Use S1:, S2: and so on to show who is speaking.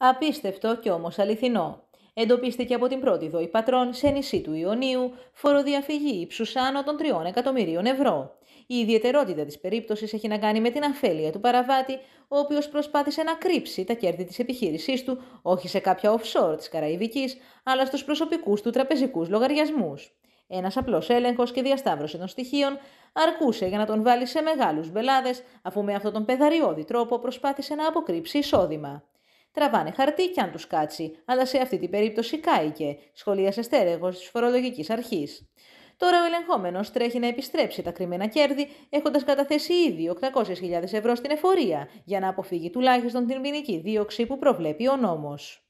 S1: Απίστευτο και όμως αληθινό. Εντοπίστηκε από την πρώτη δοή πατρών σε νησί του Ιωνίου φοροδιαφυγή ύψους άνω των 3 εκατομμυρίων ευρώ. Η ιδιαιτερότητα της περίπτωσης έχει να κάνει με την αφέλεια του παραβάτη, ο οποίος προσπάθησε να κρύψει τα κέρδη της επιχείρησής του όχι σε κάποια offshore της Καραϊβικής, αλλά στους προσωπικούς του τραπεζικούς λογαριασμούς. Ένας απλός έλεγχος και διασταύρωση των στοιχείων αρκούσε για να τον βάλει σε μεγάλους μπελάδες, αφού με αυτόν τον πεδαριώδη τρόπο προσπάθησε να αποκρύψει εισόδημα. Τραβάνε χαρτί κι αν τους κάτσει, αλλά σε αυτή την περίπτωση κάηκε, σχολίασε στέρεγος της φορολογικής αρχής. Τώρα ο ελεγχόμενος τρέχει να επιστρέψει τα κρυμμένα κέρδη, έχοντας καταθέσει ήδη 800.000 ευρώ στην εφορία, για να αποφύγει τουλάχιστον την ποινική δίωξη που προβλέπει ο νόμος.